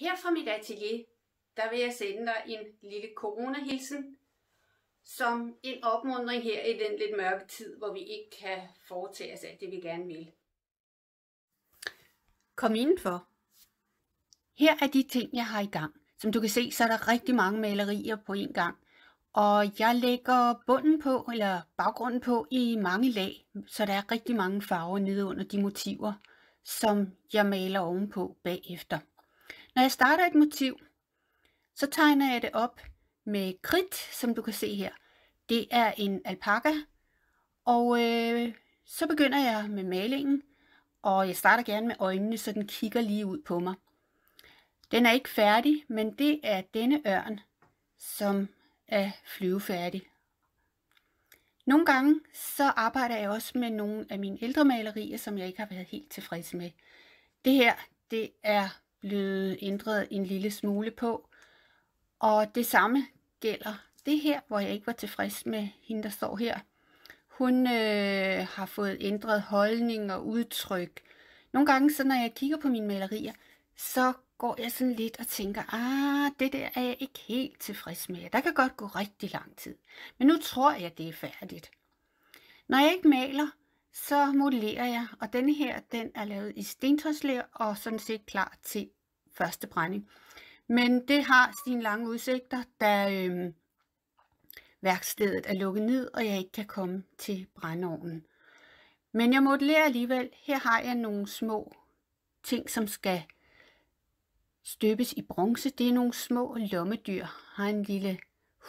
Her fra mit atelier, der vil jeg sende dig en lille coronahilsen, som en opmundring her i den lidt mørke tid, hvor vi ikke kan foretage os alt det, vi gerne vil. Kom indenfor. Her er de ting, jeg har i gang. Som du kan se, så er der rigtig mange malerier på én gang. Og jeg lægger bunden på, eller baggrunden på, i mange lag, så der er rigtig mange farver nede under de motiver, som jeg maler ovenpå bagefter. Når jeg starter et motiv, så tegner jeg det op med kridt, som du kan se her. Det er en alpaka, og øh, så begynder jeg med malingen, og jeg starter gerne med øjnene, så den kigger lige ud på mig. Den er ikke færdig, men det er denne ørn, som er flyvefærdig. Nogle gange så arbejder jeg også med nogle af mine ældre malerier, som jeg ikke har været helt tilfreds med. Det her, det er blevet ændret en lille smule på. Og det samme gælder det her, hvor jeg ikke var tilfreds med hende, der står her. Hun øh, har fået ændret holdning og udtryk. Nogle gange, så når jeg kigger på mine malerier, så går jeg sådan lidt og tænker, ah, det der er jeg ikke helt tilfreds med. Der kan godt gå rigtig lang tid. Men nu tror jeg, det er færdigt. Når jeg ikke maler, så modellerer jeg, og denne her, den er lavet i stentøjslæger og sådan set klar til første brænding. Men det har sine lange udsigter, da øh, værkstedet er lukket ned, og jeg ikke kan komme til brændeovnen. Men jeg modellerer alligevel. Her har jeg nogle små ting, som skal støbes i bronze. Det er nogle små lommedyr. Jeg har en lille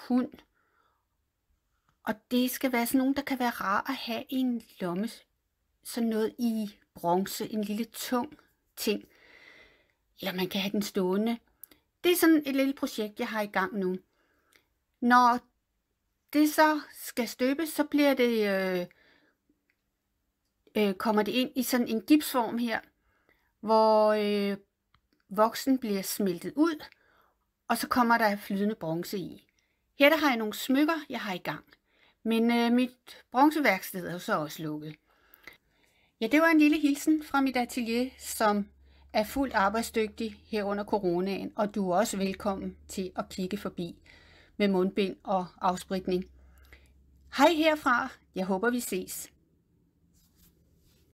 hund, og det skal være sådan nogle, der kan være rar at have i en lomme. Sådan noget i bronze, en lille tung ting. Eller man kan have den stående. Det er sådan et lille projekt, jeg har i gang nu. Når det så skal støbes, så bliver det, øh, øh, kommer det ind i sådan en gipsform her, hvor øh, voksen bliver smeltet ud, og så kommer der flydende bronze i. Her der har jeg nogle smykker, jeg har i gang. Men øh, mit bronzeværksted er jo så også lukket. Ja, det var en lille hilsen fra mit atelier, som er fuldt arbejdsdygtig her under coronaen, og du er også velkommen til at kigge forbi med mundbind og afspritning. Hej herfra, jeg håber vi ses.